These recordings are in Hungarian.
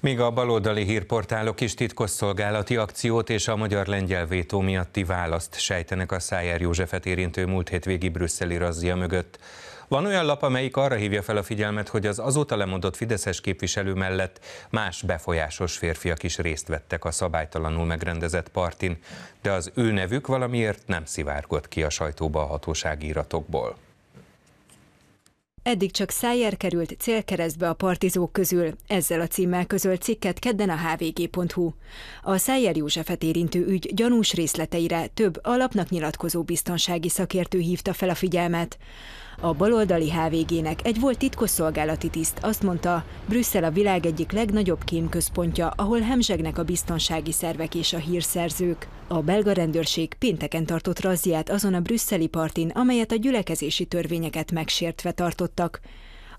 Még a baloldali hírportálok is titkosszolgálati akciót és a magyar-lengyel vétó miatti választ sejtenek a Szájer Józsefet érintő múlt hétvégi brüsszeli razzia mögött. Van olyan lap, amelyik arra hívja fel a figyelmet, hogy az azóta lemondott Fideszes képviselő mellett más befolyásos férfiak is részt vettek a szabálytalanul megrendezett partin, de az ő nevük valamiért nem szivárgott ki a sajtóba a hatósági iratokból. Eddig csak Szájer került célkeresztbe a partizók közül, ezzel a címmel közölt cikket kedden a hvg.hu. A Szájer Józsefet érintő ügy gyanús részleteire több alapnak nyilatkozó biztonsági szakértő hívta fel a figyelmet. A baloldali HVG-nek egy volt titkosszolgálati tiszt azt mondta, Brüsszel a világ egyik legnagyobb kémközpontja, ahol hemzsegnek a biztonsági szervek és a hírszerzők. A belga rendőrség pénteken tartott razziát azon a brüsszeli partin, amelyet a gyülekezési törvényeket megsértve tartottak.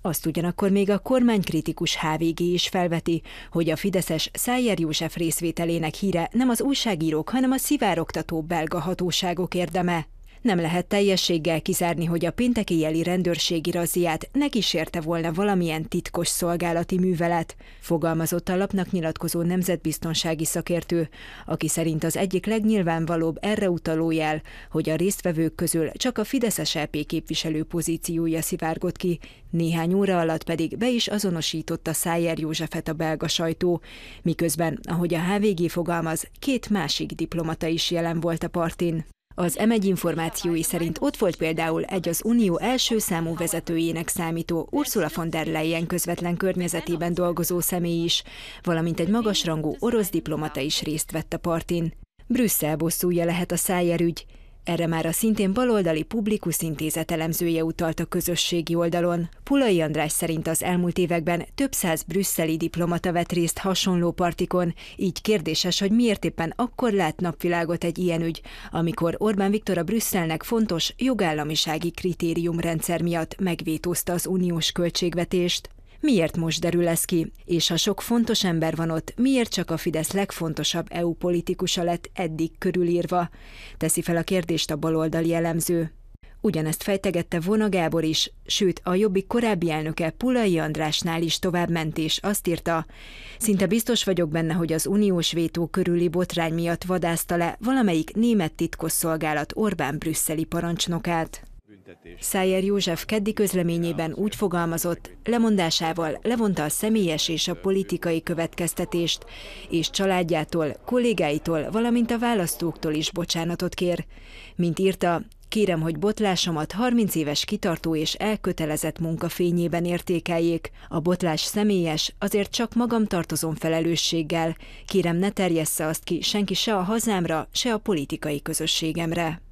Azt ugyanakkor még a kormánykritikus HVG is felveti, hogy a Fideszes Szájer József részvételének híre nem az újságírók, hanem a szivárogtató belga hatóságok érdeme. Nem lehet teljességgel kizárni, hogy a pénteki jeli rendőrségi raziát ne kísérte volna valamilyen titkos szolgálati művelet, fogalmazott a lapnak nyilatkozó nemzetbiztonsági szakértő, aki szerint az egyik legnyilvánvalóbb erre utaló jel, hogy a résztvevők közül csak a Fideszes LP e képviselő pozíciója szivárgott ki, néhány óra alatt pedig be is azonosította Szájer Józsefet a belga sajtó, miközben, ahogy a HVG fogalmaz, két másik diplomata is jelen volt a partin. Az M1 információi szerint ott volt például egy az Unió első számú vezetőjének számító Ursula von der Leyen közvetlen környezetében dolgozó személy is, valamint egy magasrangú orosz diplomata is részt vett a partin. Brüsszel bosszúja lehet a szájerügy, erre már a szintén baloldali publikus intézet elemzője utalt a közösségi oldalon. Pulai András szerint az elmúlt években több száz brüsszeli diplomata vett részt hasonló partikon, így kérdéses, hogy miért éppen akkor lát napvilágot egy ilyen ügy, amikor Orbán Viktor a Brüsszelnek fontos jogállamisági kritériumrendszer miatt megvétózta az uniós költségvetést. Miért most derül ez ki? És ha sok fontos ember van ott, miért csak a Fidesz legfontosabb EU politikusa lett eddig körülírva? Teszi fel a kérdést a baloldali elemző. Ugyanezt fejtegette Vona Gábor is, sőt a Jobbik korábbi elnöke Pulai Andrásnál is tovább ment és azt írta, szinte biztos vagyok benne, hogy az uniós vétó körüli botrány miatt vadászta le valamelyik német titkosszolgálat Orbán brüsszeli parancsnokát. Szájer József keddi közleményében úgy fogalmazott, lemondásával levonta a személyes és a politikai következtetést, és családjától, kollégáitól, valamint a választóktól is bocsánatot kér. Mint írta, Kérem, hogy botlásomat 30 éves kitartó és elkötelezett munkafényében értékeljék. A botlás személyes, azért csak magam tartozom felelősséggel. Kérem, ne terjessze azt ki senki se a hazámra, se a politikai közösségemre.